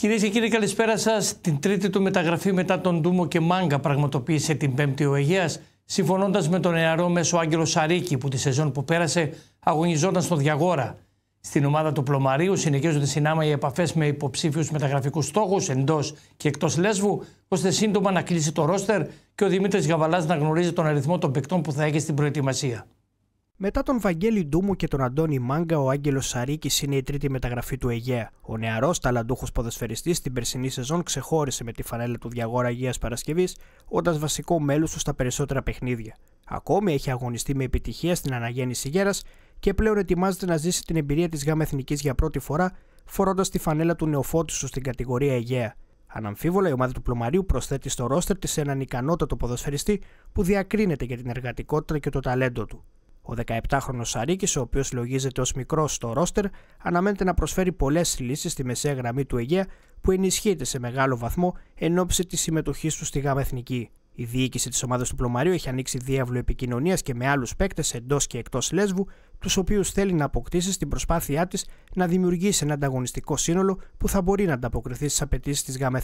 Κυρίες και κύριοι, καλησπέρα σας. Την τρίτη του μεταγραφή μετά τον Ντούμο και Μάγκα πραγματοποίησε την Πέμπτη ο Αιγαίας, συμφωνώντας με τον νεαρό μέσο Άγγελο Σαρίκη, που τη σεζόν που πέρασε αγωνιζόταν στο Διαγόρα. Στην ομάδα του Πλωμαρίου συνεχίζονται συνάμα οι επαφές με υποψήφιους μεταγραφικούς στόχους εντός και εκτός Λέσβου, ώστε σύντομα να κλείσει το ρόστερ και ο Δημήτρης Γαβαλάς να γνωρίζει τον αριθμό των παικτών που θα έχει στην προετοιμασία. Μετά τον Βαγγέλη Ντούμου και τον Αντώνη Μάγκα, ο Άγγελος Σαρίκης είναι η τρίτη μεταγραφή του Αιγαία. Ο νεαρός ταλαντούχος ποδοσφαιριστής στην περσινή σεζόν ξεχώρισε με τη φανέλα του Διαγόρα Αγίας Παρασκευής, όντας βασικό μέλος του στα περισσότερα παιχνίδια. Ακόμη έχει αγωνιστεί με επιτυχία στην αναγέννηση Γέρας και πλέον ετοιμάζεται να ζήσει την εμπειρία της ΓΑΜΑ Εθνικής για πρώτη φορά, φορώντας τη φανέλα του σου στην κατηγορία Αιγαία. Αναμφίβολα, η ομάδα του Πλωμαρίου προσθέτει στο ρόστερ της έναν ικανότατο ποδοσφαιριστή που διακρίνεται για την εργατικότητα και το ταλέντο του. Ο 17χρονο Σαρίκης, ο οποίος λογίζεται ως μικρός στο ρόστερ, αναμένεται να προσφέρει πολλές λύσεις στη μεσαία γραμμή του Αιγαία που ενισχύεται σε μεγάλο βαθμό εν ώψη της συμμετοχής του στη ΓΑΜΑ Η διοίκηση της ομάδας του Πλωμαρίου έχει ανοίξει διάβλο επικοινωνίας και με άλλους παίκτες εντός και εκτός Λέσβου, τους οποίους θέλει να αποκτήσει στην προσπάθειά της να δημιουργήσει ένα ανταγωνιστικό σύνολο που θα μπορεί να ανταποκριθεί στις απαιτήσεις της ΓΑΜΑ